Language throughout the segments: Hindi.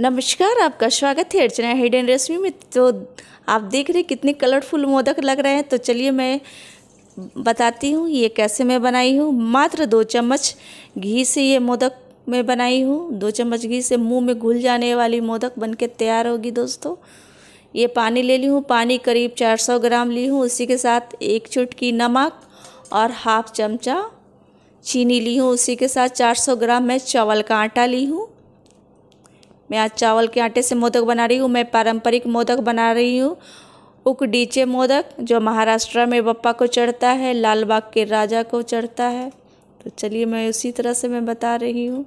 नमस्कार आपका स्वागत है अर्चना हिडन रेसिपी में तो आप देख रहे कितने कलरफुल मोदक लग रहे हैं तो चलिए मैं बताती हूँ ये कैसे मैं बनाई हूँ मात्र दो चम्मच घी से ये मोदक मैं बनाई हूँ दो चम्मच घी से मुंह में घुल जाने वाली मोदक बन तैयार होगी दोस्तों ये पानी ले ली हूँ पानी करीब चार ग्राम ली हूँ उसी के साथ एक चुटकी नमक और हाफ चमचा चीनी ली हूँ उसी के साथ 400 ग्राम मैं चावल का आटा ली हूँ मैं आज चावल के आटे से मोदक बना रही हूँ मैं पारंपरिक मोदक बना रही हूँ उकडीचे मोदक जो महाराष्ट्र में बप्पा को चढ़ता है लाल बाग के राजा को चढ़ता है तो चलिए मैं उसी तरह से मैं बता रही हूँ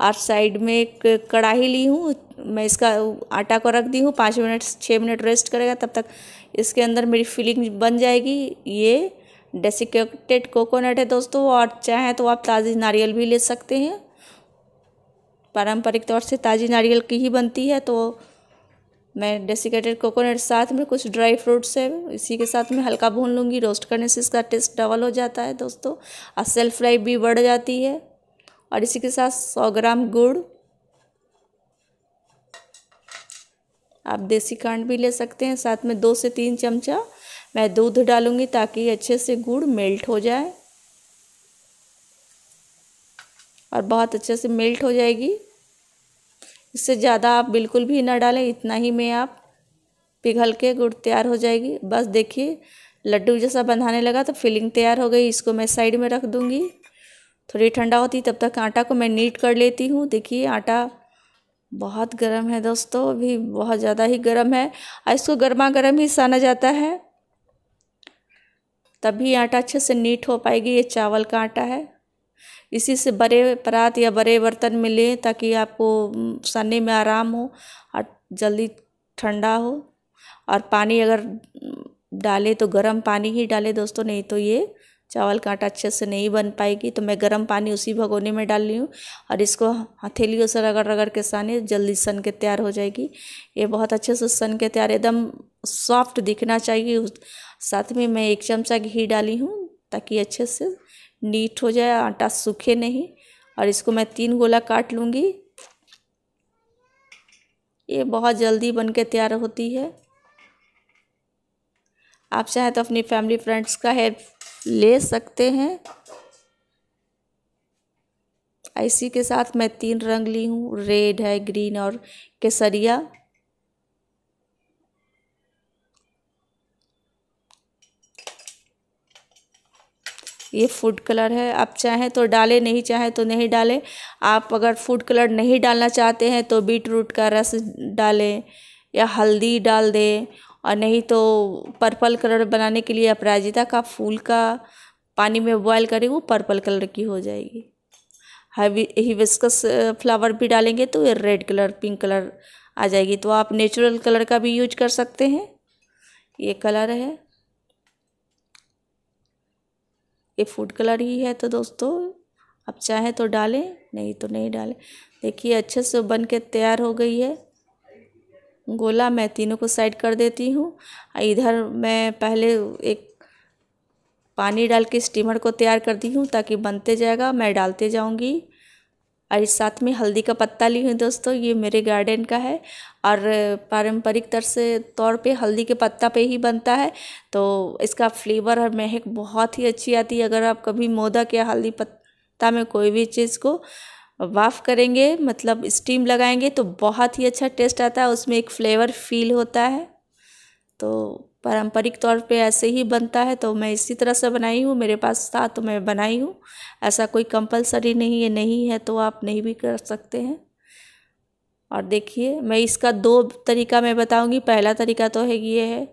और साइड में एक कढ़ाई ली हूँ मैं इसका आटा को रख दी हूँ पाँच मिनट छः मिनट रेस्ट करेगा तब तक इसके अंदर मेरी फीलिंग बन जाएगी ये डेसिकेटेड कोकोनट है दोस्तों और चाहें अच्छा तो आप ताज़ी नारियल भी ले सकते हैं पारंपरिक तौर से ताज़ी नारियल की ही बनती है तो मैं डेसिकेटेड कोकोनट साथ में कुछ ड्राई फ्रूट्स है इसी के साथ मैं हल्का भून लूँगी रोस्ट करने से इसका टेस्ट डबल हो जाता है दोस्तों और सेल्फ लाइफ भी बढ़ जाती है और इसी के साथ सौ ग्राम गुड़ आप देसी खांड भी ले सकते हैं साथ में दो से तीन चमचा मैं दूध डालूँगी ताकि अच्छे से गुड़ मेल्ट हो जाए और बहुत अच्छे से मेल्ट हो जाएगी इससे ज़्यादा आप बिल्कुल भी ना डालें इतना ही में आप पिघल के गुड़ तैयार हो जाएगी बस देखिए लड्डू जैसा बंधाने लगा तो फिलिंग तैयार हो गई इसको मैं साइड में रख दूँगी थोड़ी ठंडा होती तब तक आटा को मैं नीट कर लेती हूँ देखिए आटा बहुत गर्म है दोस्तों अभी बहुत ज़्यादा ही गर्म है और इसको गर्मा गर्म ही साना जाता है तभी आटा अच्छे से नीट हो पाएगी ये चावल का आटा है इसी से बड़े परात या बड़े बर्तन में लें ताकि आपको सने में आराम हो और जल्दी ठंडा हो और पानी अगर डालें तो गर्म पानी ही डालें दोस्तों नहीं तो ये चावल का आटा अच्छे से नहीं बन पाएगी तो मैं गर्म पानी उसी भगोने में डाल ली हूँ और इसको हथेलियों से रगड़ रगड़ के सानी जल्दी सन के तैयार हो जाएगी ये बहुत अच्छे से सन के तैयार एकदम सॉफ्ट दिखना चाहिए साथ में मैं एक चमचा घी डाली हूँ ताकि अच्छे से नीट हो जाए आटा सूखे नहीं और इसको मैं तीन गोला काट लूँगी ये बहुत जल्दी बन के तैयार होती है आप चाहें तो अपनी फैमिली फ्रेंड्स का हेल्प ले सकते हैं इसी के साथ मैं तीन रंग ली हूँ रेड है ग्रीन और केसरिया ये फूड कलर है आप चाहें तो डालें नहीं चाहें तो नहीं डालें आप अगर फूड कलर नहीं डालना चाहते हैं तो बीट रूट का रस डालें या हल्दी डाल दें અનેહી તો પર્પલ કલર બનાને કે લિયે અપરાજિતા કા ફૂલ કા પાણી મે બોઈલ કરેગો પર્પલ કલર કી હો જાયેગી હૈ વિ યહી વિસ્કસ ફ્લાવર ભી ડાલેંગે તો યે રેડ કલર પિંક કલર આ જાયેગી તો આપ નેચરલ કલર કા ભી યુઝ કર સકતે હે યે કલર હૈ યે ફૂડ કલર હી હે તો દોસ્તો આપ ચાહે તો ડાલે નહીં તો નહીં ડાલે દેખીએ અચ્છે સે બનકે તૈયાર હો ગઈ હૈ गोला मैं तीनों को साइड कर देती हूँ इधर मैं पहले एक पानी डाल के स्टीमर को तैयार कर दी हूँ ताकि बनते जाएगा मैं डालते जाऊँगी और इस साथ में हल्दी का पत्ता ली हूँ दोस्तों ये मेरे गार्डन का है और पारंपरिक तरह से तौर पे हल्दी के पत्ता पे ही बनता है तो इसका फ्लेवर और महक बहुत ही अच्छी आती है अगर आप कभी मोदक या हल्दी पत्ता में कोई भी चीज़ को वाफ करेंगे मतलब स्टीम लगाएंगे तो बहुत ही अच्छा टेस्ट आता है उसमें एक फ्लेवर फील होता है तो पारंपरिक तौर पे ऐसे ही बनता है तो मैं इसी तरह से बनाई हूँ मेरे पास था तो मैं बनाई हूँ ऐसा कोई कंपलसरी नहीं है नहीं है तो आप नहीं भी कर सकते हैं और देखिए मैं इसका दो तरीका मैं बताऊँगी पहला तरीका तो है ये है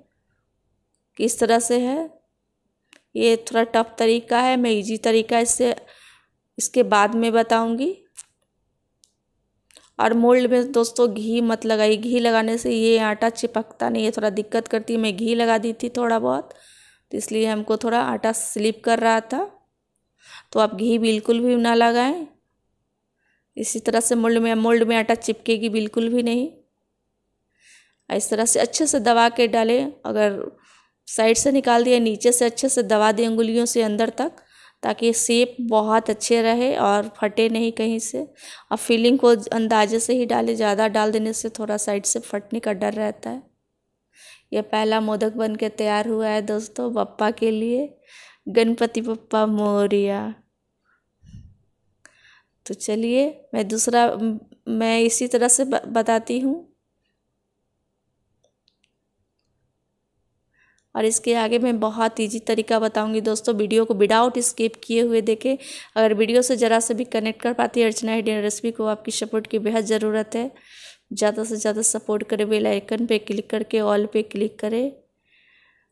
किस तरह से है ये थोड़ा टफ तरीका है मैं इजी तरीका इससे इसके बाद में बताऊँगी और मोल्ड में दोस्तों घी मत लगाइए घी लगाने से ये आटा चिपकता नहीं है थोड़ा दिक्कत करती है मैं घी लगा दी थी थोड़ा बहुत तो इसलिए हमको थोड़ा आटा स्लिप कर रहा था तो आप घी बिल्कुल भी ना लगाएं इसी तरह से मोल्ड में मोल्ड में आटा चिपकेगी बिल्कुल भी नहीं इस तरह से अच्छे से दबा के डालें अगर साइड से निकाल दिया नीचे से अच्छे से दबा दें उंगुलियों से अंदर तक ताकि सेप बहुत अच्छे रहे और फटे नहीं कहीं से और फिलिंग को अंदाजे से ही डालें ज़्यादा डाल देने से थोड़ा साइड से फटने का डर रहता है यह पहला मोदक बन के तैयार हुआ है दोस्तों पप्पा के लिए गणपति पप्पा मोरिया तो चलिए मैं दूसरा मैं इसी तरह से बताती हूँ और इसके आगे मैं बहुत ईजी तरीका बताऊंगी दोस्तों वीडियो को विदाउट स्किप किए हुए देखें अगर वीडियो से ज़रा से भी कनेक्ट कर पाती है अर्चना हिडियन रेसिपी को आपकी सपोर्ट की बेहद ज़रूरत है ज़्यादा से ज़्यादा सपोर्ट करें बेल आइकन पे क्लिक करके ऑल पे क्लिक करें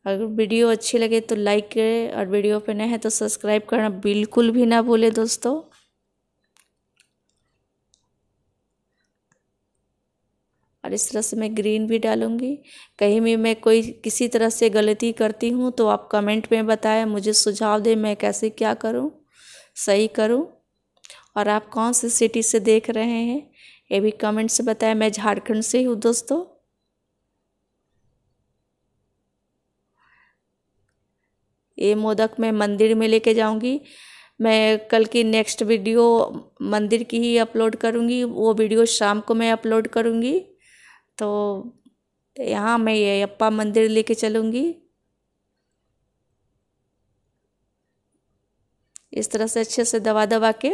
अगर वीडियो अच्छी लगे तो लाइक करें और वीडियो पर नए हैं तो सब्सक्राइब करना बिल्कुल भी ना भूलें दोस्तों और इस तरह से मैं ग्रीन भी डालूँगी कहीं भी मैं कोई किसी तरह से गलती करती हूँ तो आप कमेंट में बताएं मुझे सुझाव दें मैं कैसे क्या करूँ सही करूँ और आप कौन से सिटी से देख रहे हैं ये भी कमेंट से बताएं मैं झारखंड से ही हूँ दोस्तों ये मोदक मैं मंदिर में लेके जाऊंगी मैं कल की नेक्स्ट वीडियो मंदिर की ही अपलोड करूंगी वो वीडियो शाम को मैं अपलोड करूंगी तो यहाँ मैं ये अप्पा मंदिर लेके चलूँगी इस तरह से अच्छे से दवा दबा के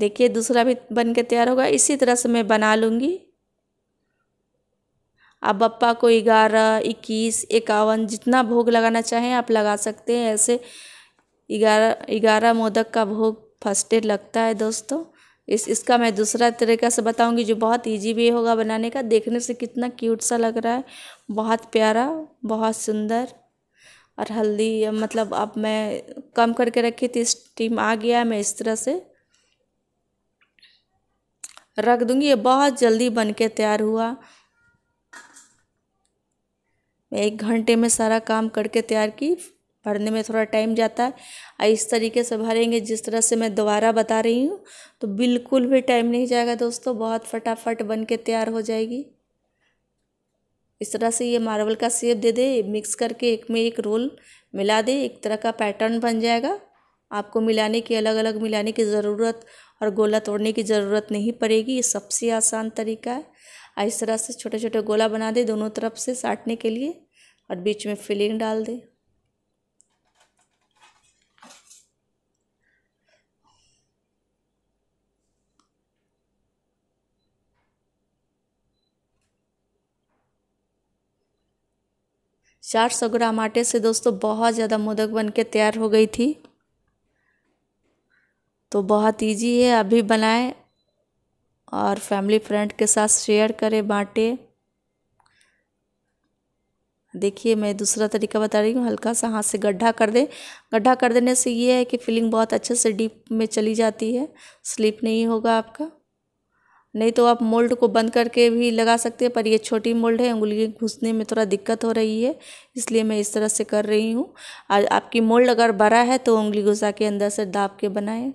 देखिए दूसरा भी बन के तैयार होगा इसी तरह से मैं बना लूँगी आप बप्पा को ग्यारह इक्कीस इक्यावन जितना भोग लगाना चाहें आप लगा सकते हैं ऐसे ग्यारह ग्यारह मोदक का भोग फर्स्ट डे लगता है दोस्तों इस इसका मैं दूसरा तरीका से बताऊंगी जो बहुत इजी भी होगा बनाने का देखने से कितना क्यूट सा लग रहा है बहुत प्यारा बहुत सुंदर और हल्दी मतलब अब मैं कम करके रखी थी स्टीम आ गया है मैं इस तरह से रख दूंगी ये बहुत जल्दी बन के तैयार हुआ मैं एक घंटे में सारा काम करके तैयार की भरने में थोड़ा टाइम जाता है और इस तरीके से भरेंगे जिस तरह से मैं दोबारा बता रही हूँ तो बिल्कुल भी टाइम नहीं जाएगा दोस्तों बहुत फटाफट बन के तैयार हो जाएगी इस तरह से ये मार्बल का सेप दे दे मिक्स करके एक में एक रोल मिला दे एक तरह का पैटर्न बन जाएगा आपको मिलाने की अलग अलग मिलाने की ज़रूरत और गोला तोड़ने की ज़रूरत नहीं पड़ेगी ये सबसे आसान तरीका है और इस तरह से छोटे छोटे गोला बना दे दोनों तरफ से साटने के लिए और बीच में फिलिंग डाल दें चार सौ ग्राम आटे से दोस्तों बहुत ज़्यादा मोदक बन के तैयार हो गई थी तो बहुत इजी है अभी बनाएं और फैमिली फ्रेंड के साथ शेयर करें बाँटें देखिए मैं दूसरा तरीका बता रही हूँ हल्का सा हाथ से गड्ढा कर दें गड्ढा कर देने से ये है कि फीलिंग बहुत अच्छे से डीप में चली जाती है स्लिप नहीं होगा आपका नहीं तो आप मोल्ड को बंद करके भी लगा सकते हैं पर ये छोटी मोल्ड है उंगली घुसने में थोड़ा दिक्कत हो रही है इसलिए मैं इस तरह से कर रही हूँ और आपकी मोल्ड अगर बड़ा है तो उंगली घुसा के अंदर से दाब के बनाएं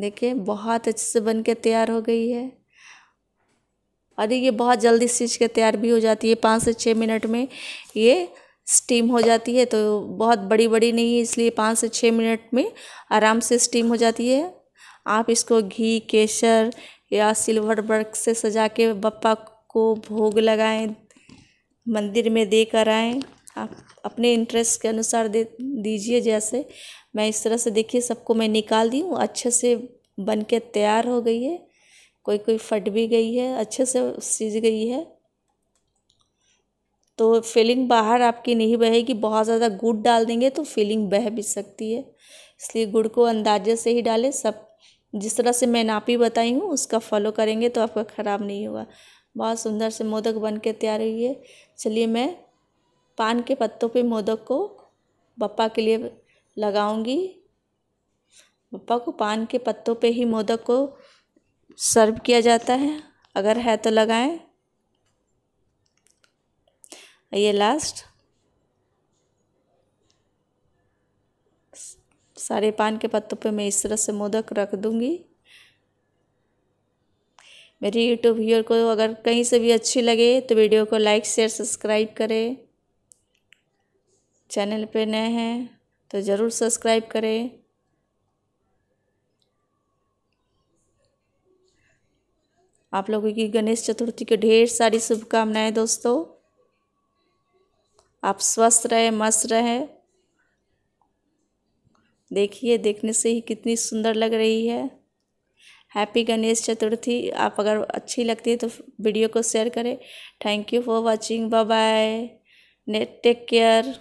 देखिए बहुत अच्छे से बन के तैयार हो गई है और ये बहुत जल्दी सींच के तैयार भी हो जाती है पाँच से छः मिनट में ये स्टीम हो जाती है तो बहुत बड़ी बड़ी नहीं है इसलिए पाँच से छः मिनट में आराम से स्टीम हो जाती है आप इसको घी केसर या सिल्वर वर्क से सजा के बप्पा को भोग लगाएं मंदिर में दे कर आएँ आप अपने इंटरेस्ट के अनुसार दे दीजिए जैसे मैं इस तरह से देखिए सबको मैं निकाल दी हूँ अच्छे से बन के तैयार हो गई है कोई कोई फट भी गई है अच्छे से सीज गई है तो फीलिंग बाहर आपकी नहीं बहेगी बहुत ज़्यादा गुड़ डाल देंगे तो फीलिंग बह भी सकती है इसलिए गुड़ को अंदाजे से ही डालें सब जिस तरह से मैं नापी बताई हूँ उसका फॉलो करेंगे तो आपका ख़राब नहीं होगा बहुत सुंदर से मोदक बन के तैयार हुई है चलिए मैं पान के पत्तों पे मोदक को बप्पा के लिए लगाऊंगी बप्पा को पान के पत्तों पे ही मोदक को सर्व किया जाता है अगर है तो लगाएं ये लास्ट सारे पान के पत्तों पे मैं इस तरह से मोदक रख दूंगी मेरी यूट्यूब व्यूअर को अगर कहीं से भी अच्छी लगे तो वीडियो को लाइक शेयर सब्सक्राइब करें चैनल पे नए हैं तो ज़रूर सब्सक्राइब करें आप लोगों की गणेश चतुर्थी की ढेर सारी शुभकामनाएं दोस्तों आप स्वस्थ रहे मस्त रहे देखिए देखने से ही कितनी सुंदर लग रही है हैप्पी गणेश चतुर्थी आप अगर अच्छी लगती है तो वीडियो को शेयर करें thank you for watching bye bye take care